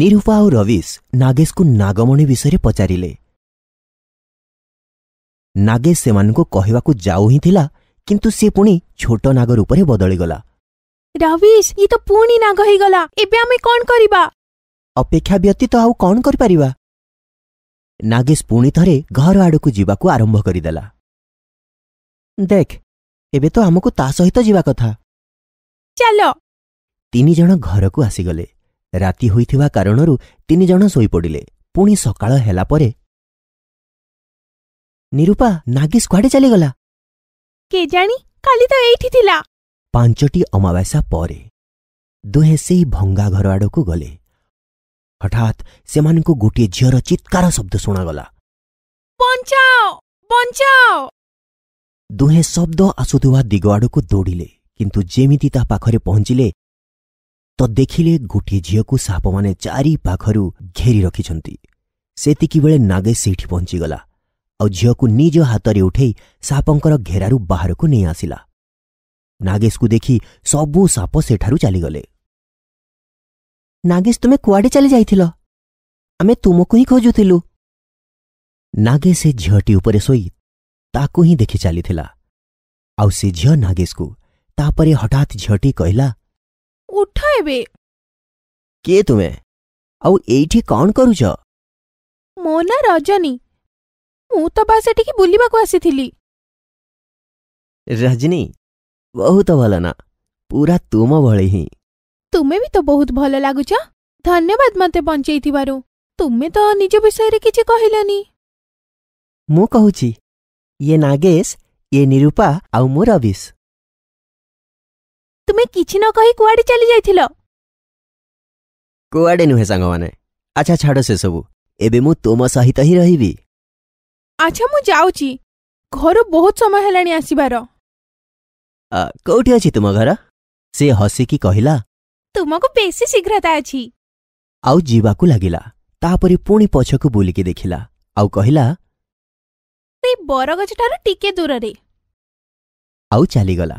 ନିରୁପା ଆଉ ରବିଶ ନାଗେଶକୁ ନାଗମଣି ବିଷୟରେ ପଚାରିଲେ ନାଗେଶ ସେମାନଙ୍କୁ କହିବାକୁ ଯାଉ ହିଁ ଥିଲା କିନ୍ତୁ ସେ ପୁଣି ଛୋଟ ନାଗ ରୂପରେ ବଦଳିଗଲା ରବିଶ ଇଏ ତ ପୁଣି ନାଗ ହେଇଗଲା ଏବେ ଆମେ କ'ଣ କରିବା ଅପେକ୍ଷା ବ୍ୟତୀତ ଆଉ କ'ଣ କରିପାରିବା ନାଗେଶ ପୁଣି ଥରେ ଘର ଆଡ଼କୁ ଯିବାକୁ ଆରମ୍ଭ କରିଦେଲା ଦେଖ ଏବେ ତ ଆମକୁ ତା ସହିତ ଯିବା କଥା ଚାଲ ତିନି ଜଣ ଘରକୁ ଆସିଗଲେ ରାତି ହୋଇଥିବା କାରଣରୁ ତିନିଜଣ ଶୋଇପଡ଼ିଲେ ପୁଣି ସକାଳ ହେଲା ପରେ ନିରୁପା ନାଗିସ୍ କୁଆଡ଼େ ଚାଲିଗଲା କେଜାଣି କାଲି ତ ଏଇଠି ଥିଲା ପାଞ୍ଚଟି ଅମାବାସ୍ୟା ପରେ ଦୁହେଁ ସେହି ଭଙ୍ଗା ଘର ଆଡ଼କୁ ଗଲେ ହଠାତ୍ ସେମାନଙ୍କୁ ଗୋଟିଏ ଝିଅର ଚିତ୍କାର ଶବ୍ଦ ଶୁଣାଗଲା ବଞ୍ଚାଓ ବଞ୍ଚାଓ ଦୁହେଁ ଶବ୍ଦ ଆସୁଥିବା ଦିଗ ଆଡ଼କୁ ଦୌଡ଼ିଲେ କିନ୍ତୁ ଯେମିତି ତା ପାଖରେ ପହଞ୍ଚିଲେ ତ ଦେଖିଲେ ଗୋଟିଏ ଝିଅକୁ ସାପମାନେ ଚାରି ପାଖରୁ ଘେରି ରଖିଛନ୍ତି ସେତିକିବେଳେ ନାଗେଶ ସେଇଠି ପହଞ୍ଚିଗଲା ଆଉ ଝିଅକୁ ନିଜ ହାତରେ ଉଠେଇ ସାପଙ୍କର ଘେରାରୁ ବାହାରକୁ ନେଇ ଆସିଲା ନାଗେଶକୁ ଦେଖି ସବୁ ସାପ ସେଠାରୁ ଚାଲିଗଲେ ନାଗେଶ ତୁମେ କୁଆଡ଼େ ଚାଲି ଯାଇଥିଲ ଆମେ ତୁମକୁ ହିଁ ଖୋଜୁଥିଲୁ ନାଗେଶ ସେ ଝିଅଟି ଉପରେ ଶୋଇ ତାକୁ ହିଁ ଦେଖି ଚାଲିଥିଲା ଆଉ ସେ ଝିଅ ନାଗେଶକୁ ତାପରେ ହଠାତ୍ ଝିଅଟି କହିଲା उठ एबे के तुमे आउ एठी कौन करू छ मोना रजनी मु तो बा सेठी की बुलीबा को आसी थिली रजनी बहुत भलो ना पूरा तुम भले ही तुमे भी तो बहुत भलो लागु धन्यवाद मते बंचै थिबारु तुमे तो निज विषय रे मु कहू ये नागेश ये निरूपा आउ मु रविश তুমি কিছু ন কহি কুয়াড়ে চলে যাইছিল কুয়াড়ে নুহে সাংমানে আচ্ছা ছাড় সেসবু এবে মু তোম সহিত হি রহবি আচ্ছা মু যাউচি ঘর বহুত সময় হেলানি আসিবার কোটি আছে তুম ঘর সে হসিকি কহিলা ତୁମକୁ ବେଶୀ ଶୀଘ୍ରତା ଅଛି ଆଉ ଯିବାକୁ ଲାଗିଲା ତାପରେ ପୁଣି ପଛକୁ ବୁଲିକି ଦେଖିଲା ଆଉ କହିଲା ସେଇ ବରଗଛଠାରୁ ଟିକେ ଦୂରରେ ଆଉ ଚାଲିଗଲା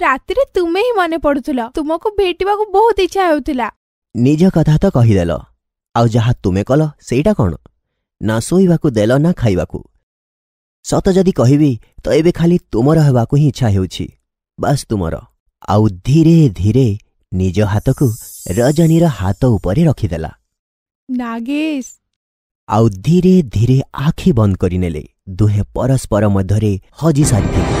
ରାତିରେ ତୁମେ ହିଁ ମନେ ପଡ଼ୁଥିଲ ତୁମକୁ ଭେଟିବାକୁ ବହୁତ ଇଚ୍ଛା ହେଉଥିଲା ନିଜ କଥା ତ କହିଦେଲ ଆଉ ଯାହା ତୁମେ କଲ ସେଇଟା କ'ଣ ନା ଶୋଇବାକୁ ଦେଲ ନା ଖାଇବାକୁ ସତ ଯଦି କହିବି ତ ଏବେ ଖାଲି ତୁମର ହେବାକୁ ହିଁ ଇଚ୍ଛା ହେଉଛି ବାସ୍ ତୁମର ଆଉ ଧୀରେ ଧୀରେ ନିଜ ହାତକୁ ରଜନୀର ହାତ ଉପରେ ରଖିଦେଲା ଆଉ ଧୀରେ ଧୀରେ ଆଖି ବନ୍ଦ କରିନେଲେ ଦୁହେଁ ପରସ୍ପର ମଧ୍ୟରେ ହଜି ସାରିଥିଲେ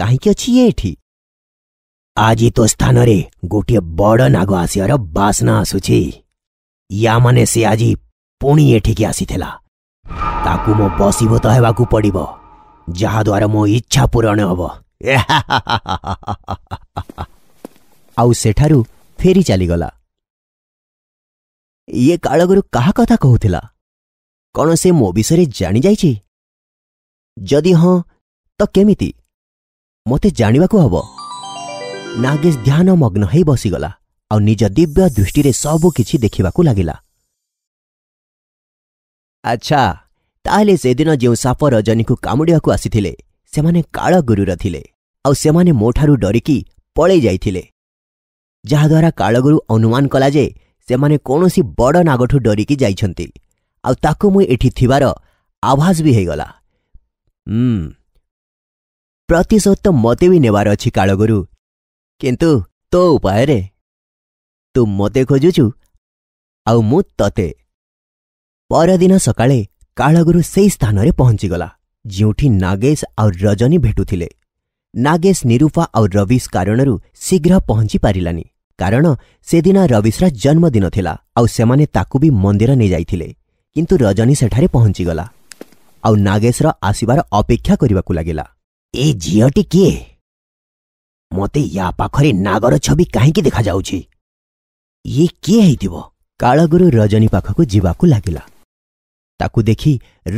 କାହିଁକି ଅଛି ଇଏ ଏଠି ଆଜି ତୋ ସ୍ଥାନରେ ଗୋଟିଏ ବଡ଼ ନାଗ ଆସିବାର ବାସ୍ନା ଆସୁଛି ୟାମାନେ ସେ ଆଜି ପୁଣି ଏଠିକି ଆସିଥିଲା ତାକୁ ମୋ ବଶୀଭୂତ ହେବାକୁ ପଡ଼ିବ ଯାହାଦ୍ୱାରା ମୋ ଇଚ୍ଛା ପୂରଣ ହେବ ଆଉ ସେଠାରୁ ଫେରି ଚାଲିଗଲା ଇଏ କାଳଗୁରୁ କାହା କଥା କହୁଥିଲା କ'ଣ ସେ ମୋ ବିଷୟରେ ଜାଣିଯାଇଛି ଯଦି ହଁ ତ କେମିତି ମୋତେ ଜାଣିବାକୁ ହେବ ନାଗେଶ ଧ୍ୟାନମଗ୍ନ ହୋଇ ବସିଗଲା ଆଉ ନିଜ ଦିବ୍ୟ ଦୃଷ୍ଟିରେ ସବୁକିଛି ଦେଖିବାକୁ ଲାଗିଲା ଆଚ୍ଛା ତାହେଲେ ସେଦିନ ଯେଉଁ ସାପ ରଜନୀକୁ କାମୁଡ଼ିବାକୁ ଆସିଥିଲେ ସେମାନେ କାଳ ଗୁରୁର ଥିଲେ ଆଉ ସେମାନେ ମୋଠାରୁ ଡରିକି ପଳେଇ ଯାଇଥିଲେ ଯାହାଦ୍ୱାରା କାଳଗୁରୁ ଅନୁମାନ କଲା ଯେ ସେମାନେ କୌଣସି ବଡ଼ ନାଗଠୁ ଡରିକି ଯାଇଛନ୍ତି ଆଉ ତାକୁ ମୁଁ ଏଠି ଥିବାର ଆଭାସ ବି ହୋଇଗଲା ପ୍ରତିଶୋଧ ତ ମୋତେ ବି ନେବାର ଅଛି କାଳଗୁରୁ କିନ୍ତୁ ତୋ ଉପାୟରେ ତୁ ମୋତେ ଖୋଜୁଛୁ ଆଉ ମୁଁ ତତେ ପରଦିନ ସକାଳେ କାଳଗୁରୁ ସେହି ସ୍ଥାନରେ ପହଞ୍ଚିଗଲା ଯେଉଁଠି ନାଗେଶ ଆଉ ରଜନୀ ଭେଟୁଥିଲେ ନାଗେଶ ନିରୂପା ଆଉ ରବିଶ କାରଣରୁ ଶୀଘ୍ର ପହଞ୍ଚି ପାରିଲାନି କାରଣ ସେଦିନ ରବିଶର ଜନ୍ମଦିନ ଥିଲା ଆଉ ସେମାନେ ତାକୁ ବି ମନ୍ଦିର ନେଇଯାଇଥିଲେ କିନ୍ତୁ ରଜନୀ ସେଠାରେ ପହଞ୍ଚିଗଲା ଆଉ ନାଗେଶର ଆସିବାର ଅପେକ୍ଷା କରିବାକୁ ଲାଗିଲା ଏ ଝିଅଟି କିଏ ମୋତେ ୟା ପାଖରେ ନାଗର ଛବି କାହିଁକି ଦେଖାଯାଉଛି ଇଏ କିଏ ହେଇଥିବ କାଳଗୁରୁ ରଜନୀ ପାଖକୁ ଯିବାକୁ ଲାଗିଲା ତାକୁ ଦେଖି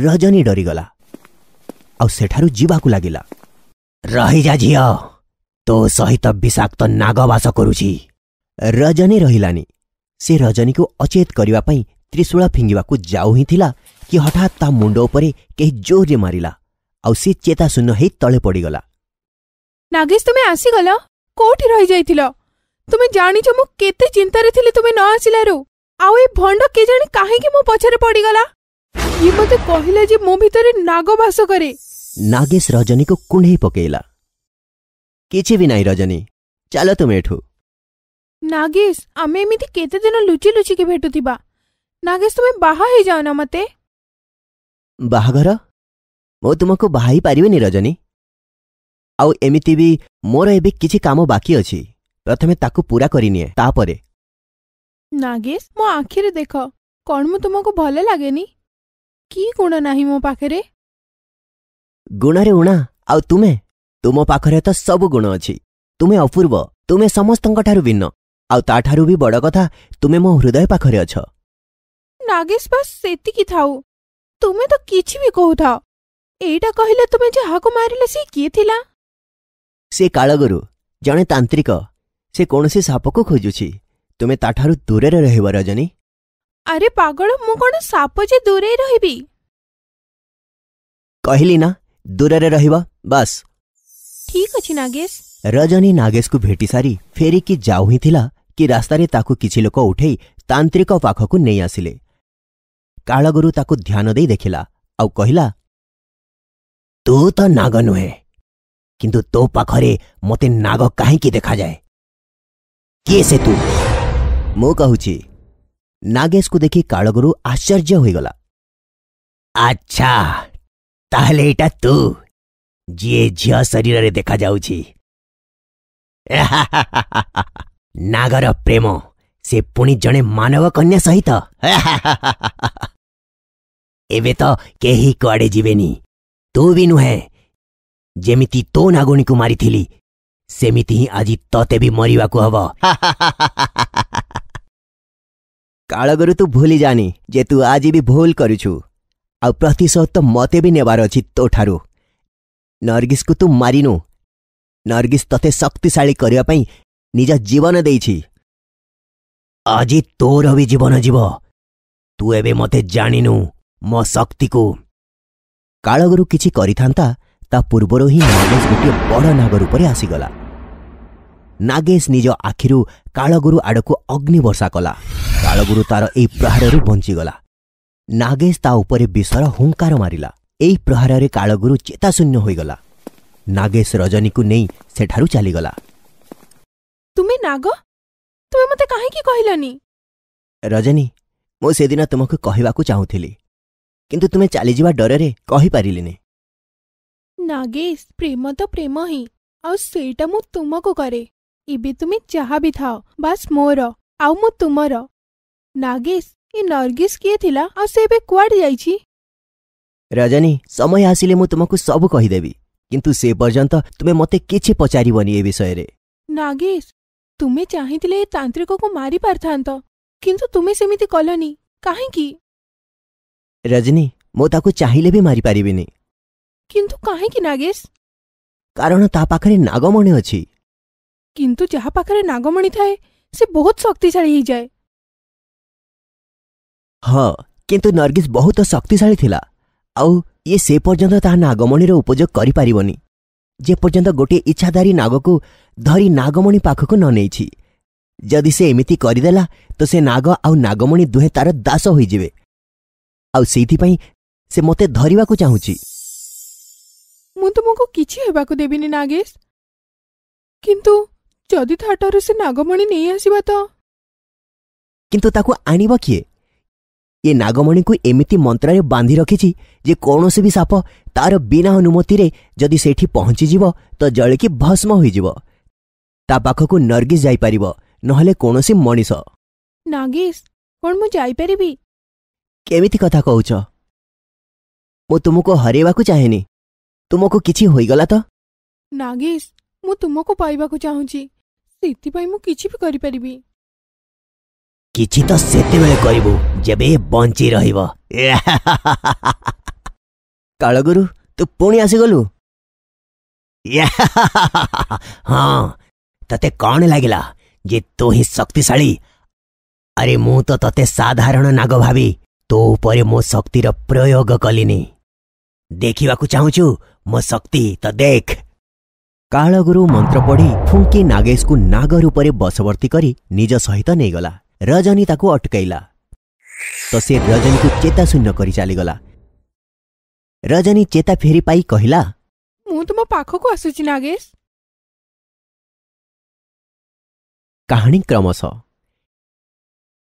ରଜନୀ ଡରିଗଲା ଆଉ ସେଠାରୁ ଯିବାକୁ ଲାଗିଲା ରହିଯା ଝିଅ ତୋ ସହିତ ବିଷାକ୍ତ ନାଗବାସ କରୁଛି ରଜନୀ ରହିଲାନି ସେ ରଜନୀକୁ ଅଚେତ କରିବା ପାଇଁ ତ୍ରିଶୂଳ ଫିଙ୍ଗିବାକୁ ଯାଉ ହିଁ ଥିଲା କି ହଠାତ୍ ତା ମୁଣ୍ଡ ଉପରେ କେହି ଜୋରରେ ମାରିଲା ଆଉ ସେ ଚେତାଶୂନ୍ୟ ହେଇ ତଳେ ପଡ଼ିଗଲା ନାଗେଶ ତୁମେ ଆସିଗଲ କୋଉଠି ରହିଯାଇଥିଲ ତୁମେ ଜାଣିଛ ମୁଁ କେତେ ଚିନ୍ତାରେ ଥିଲି ତୁମେ ନ ଆସିଲାରୁ ଆଉ ଏ ଭଣ୍ଡ କେଜାଣି କାହିଁକି ମୋ ପଛରେ ପଡ଼ିଗଲା ଇଏ ମତେ କହିଲା ଯେ ମୋ ଭିତରେ ନାଗ ବାସ କରେ ନାଗେଶ ରଜନୀକୁ କୁଣ୍ଢେଇ ପକେଇଲା କିଛି ବି ନାହିଁ ରଜନୀ ଚାଲ ତୁମେ ଏଠୁ ନାଗେଶ ଆମେ ଏମିତି କେତେ ଦିନ ଲୁଚି ଲୁଚିକି ଭେଟୁଥିବା ନାଗେଶ ତୁମେ ବାହା ହେଇଯାଅ ନା ମତେ ବାହାଘର ମୁଁ ତୁମକୁ ବାହାହେଇ ପାରିବିନି ରଜନୀ ଆଉ ଏମିତି ବି ମୋର ଏବେ କିଛି କାମ ବାକି ଅଛି ପ୍ରଥମେ ତାକୁ ପୂରା କରିନିଏ ତାପରେ ନାଗେଶ ମୋ ଆଖିରେ ଦେଖ କ'ଣ ମୁଁ ତୁମକୁ ଭଲ ଲାଗେନି କି ଗୁଣ ନାହିଁ ମୋ ପାଖରେ ଗୁଣରେ ଉଣା ଆଉ ତୁମେ ତୁମ ପାଖରେ ତ ସବୁ ଗୁଣ ଅଛି ତୁମେ ଅପୂର୍ବ ତୁମେ ସମସ୍ତଙ୍କଠାରୁ ଭିନ୍ନ ଆଉ ତାଠାରୁ ବି ବଡ଼ କଥା ତୁମେ ମୋ ହୃଦୟ ପାଖରେ ଅଛ ନାଗେଶ ବାସ୍ ସେତିକି ଥାଉ ତୁମେ ତ କିଛି ବି କହୁଥାଅ ଏଇଟା କହିଲେ ତୁମେ ଯାହାକୁ ମାରିଲ ସେ କିଏ ଥିଲା ସେ କାଳଗୁରୁ ଜଣେ ତାନ୍ତ୍ରିକ ସେ କୌଣସି ସାପକୁ ଖୋଜୁଛି ତୁମେ ତାଠାରୁ ଦୂରରେ ରହିବ ରଜନୀ ଆରେ ପାଗଳ ମୁଁ କ'ଣ ସାପ ଯେ ଦୂରେଇ ରହିବି କହିଲି ନା ଦୂରରେ ରହିବ ବାସ୍ ଠିକ୍ ଅଛି ନାଗେଶ ରଜନୀ ନାଗେଶକୁ ଭେଟି ସାରି ଫେରିକି ଯାଉ ହିଁ ଥିଲା କି ରାସ୍ତାରେ ତାକୁ କିଛି ଲୋକ ଉଠେଇ ତାନ୍ତ୍ରିକ ପାଖକୁ ନେଇ ଆସିଲେ କାଳଗୁରୁ ତାକୁ ଧ୍ୟାନ ଦେଇ ଦେଖିଲା ଆଉ କହିଲା ତୁ ତ ନାଗ ନୁହେଁ କିନ୍ତୁ ତୋ ପାଖରେ ମୋତେ ନାଗ କାହିଁକି ଦେଖାଯାଏ କିଏ ସେ ତୁ ମୁଁ କହୁଛି ନାଗେଶକୁ ଦେଖି କାଳଗୁରୁ ଆଶ୍ଚର୍ଯ୍ୟ ହୋଇଗଲା ଆଚ୍ଛା ତାହେଲେ ଏଇଟା ତୁ ଯିଏ ଝିଅ ଶରୀରରେ ଦେଖାଯାଉଛି ନାଗର ପ୍ରେମ ସେ ପୁଣି ଜଣେ ମାନବ କନ୍ୟା ସହିତ ଏବେ ତ କେହି କୁଆଡ଼େ ଯିବେନି ତୁ ନୁହେଁ ଯେମିତି ତୋ ନାଗୁଣୀକୁ ମାରିଥିଲି ସେମିତି ହିଁ ଆଜି ତତେ ବି ମରିବାକୁ ହବ କାଳଗୁରୁ ତୁ ଭୁଲି ଜାଣି ଯେ ତୁ ଆଜି ବି ଭୁଲ କରୁଛୁ ଆଉ ପ୍ରତିଶୋଧ ତ ମତେ ବି ନେବାର ଅଛି ତୋଠାରୁ ନର୍ଗିସ୍କୁ ତୁ ମାରିନୁ ନର୍ଗିସ୍ ତତେ ଶକ୍ତିଶାଳୀ କରିବା ପାଇଁ ନିଜ ଜୀବନ ଦେଇଛି ଆଜି ତୋର ବି ଜୀବନ ଯିବ ତୁ ଏବେ ମତେ ଜାଣିନୁ ମୋ ଶକ୍ତିକୁ କାଳଗୁରୁ କିଛି କରିଥାନ୍ତା ତା ପୂର୍ବରୁ ହିଁ ନାଗେଶ ଗୋଟିଏ ବଡ଼ ନାଗର ଉପରେ ଆସିଗଲା ନାଗେଶ ନିଜ ଆଖିରୁ କାଳଗୁରୁ ଆଡ଼କୁ ଅଗ୍ନିବର୍ଷା କଲା କାଳଗୁରୁ ତାର ଏହି ପ୍ରହାରରୁ ବଞ୍ଚିଗଲା ନାଗେଶ ତା ଉପରେ ବିଷର ହୁଙ୍କାର ମାରିଲା ଏହି ପ୍ରହାରରେ କାଳଗୁରୁ ଚେତାଶୂନ୍ୟ ହୋଇଗଲା ନାଗେଶ ରଜନୀକୁ ନେଇ ସେଠାରୁ ଚାଲିଗଲା ତୁମେ ନାଗ ତୁମେ ମୋତେ କାହିଁକି କହିଲନି ରଜନୀ ମୁଁ ସେଦିନ ତୁମକୁ କହିବାକୁ ଚାହୁଁଥିଲି କିନ୍ତୁ ତୁମେ ଚାଲିଯିବା ଡରରେ କହିପାରିଲିନି ନାଗେଶ ପ୍ରେମ ତ ପ୍ରେମ ହିଁ ଆଉ ସେଇଟା ମୁଁ ତୁମକୁ କରେ ଏବେ ତୁମେ ଯାହା ବି ଥାଅ ବାସ୍ ମୋର ଆଉ ମୁଁ ତୁମର ନାଗେଶ ଏ ନର୍ଗିସ୍ କିଏ ଥିଲା ଆଉ ସେ ଏବେ କୁଆଡ଼େ ଯାଇଛି ରଜନୀ ସମୟ ଆସିଲେ ମୁଁ ତୁମକୁ ସବୁ କହିଦେବି କିନ୍ତୁ ସେ ପର୍ଯ୍ୟନ୍ତ ତୁମେ ମୋତେ କିଛି ପଚାରିବନି ଏ ବିଷୟରେ ନାଗେଶ ତୁମେ ଚାହିଁଥିଲେ ଏ ତାନ୍ତ୍ରିକକୁ ମାରିପାରିଥାନ୍ତ କିନ୍ତୁ ତୁମେ ସେମିତି କଲନି କାହିଁକି ରଜନୀ ମୁଁ ତାକୁ ଚାହିଁଲେ ବି ମାରିପାରିବିନି କିନ୍ତୁ କାହିଁକି ନାଗେଶ କାରଣ ତା ପାଖରେ ନାଗମଣି ଅଛି କିନ୍ତୁ ଯାହା ପାଖରେ ନାଗମଣି ଥାଏ ସେ ବହୁତ ଶକ୍ତିଶାଳୀ ହେଇଯାଏ ହଁ କିନ୍ତୁ ନର୍ଗିସ୍ ବହୁତ ଶକ୍ତିଶାଳୀ ଥିଲା ଆଉ ଇଏ ସେ ପର୍ଯ୍ୟନ୍ତ ତାହା ନାଗମଣିର ଉପଯୋଗ କରିପାରିବନି ଯେପର୍ଯ୍ୟନ୍ତ ଗୋଟିଏ ଇଚ୍ଛାଧାରୀ ନାଗକୁ ଧରି ନାଗମଣି ପାଖକୁ ନ ନେଇଛି ଯଦି ସେ ଏମିତି କରିଦେଲା ତ ସେ ନାଗ ଆଉ ନାଗମଣି ଦୁହେଁ ତାର ଦାସ ହୋଇଯିବେ ଆଉ ସେଇଥିପାଇଁ ସେ ମୋତେ ଧରିବାକୁ ଚାହୁଁଛି ମୁଁ ତୁମକୁ କିଛି ହେବାକୁ ଦେବିନି ନାଗେଶ କିନ୍ତୁ ଯଦି ତାଠାରୁ ସେ ନାଗମଣି ନେଇ ଆସିବା ତ କିନ୍ତୁ ତାକୁ ଆଣିବ କିଏ ଏ ନାଗମଣିକୁ ଏମିତି ମନ୍ତ୍ରରେ ବାନ୍ଧି ରଖିଛି ଯେ କୌଣସି ବି ସାପ ତାର ବିନା ଅନୁମତିରେ ଯଦି ସେଠି ପହଞ୍ଚିଯିବ ତ ଜଳିକି ଭସ୍ମ ହୋଇଯିବ ତା ପାଖକୁ ନର୍ଗିସ୍ ଯାଇପାରିବ ନହେଲେ କୌଣସି ମଣିଷ ନାଗେଶ କ'ଣ ମୁଁ ଯାଇପାରିବି କେମିତି କଥା କହୁଛ ମୁଁ ତୁମକୁ ହରେଇବାକୁ ଚାହେଁନି ତୁମକୁ କିଛି ହୋଇଗଲା ତ ନାଗେଶ ମୁଁ ତୁମକୁ ପାଇବାକୁ ଚାହୁଁଛି ସେଥିପାଇଁ ମୁଁ କିଛି ବି କରିପାରିବି କିଛି ତ ସେତେବେଳେ କରିବୁ ଯେବେ ବଞ୍ଚି ରହିବ କାଳଗୁରୁ ତୁ ପୁଣି ଆସିଗଲୁ ହଁ ତତେ କ'ଣ ଲାଗିଲା ଯେ ତୁ ହିଁ ଶକ୍ତିଶାଳୀ ଆରେ ମୁଁ ତ ତତେ ସାଧାରଣ ନାଗ ଭାବି तो पर्यो म शक्ति र प्रयोग कलिने देखिवाको चाहन्छु म शक्ति त देख कालगुरु मन्त्र पढी फुङ्के नागेशको नागहरू परे बसवर्ती गरी निज सहित नै गला रजनीताको अट्कैला तसे रजनीको चेता शून्य करी चाली गला रजनी चेता फेरि पाइ कहिला म त म पाखोको आसुचि नागेश कहानी क्रमशः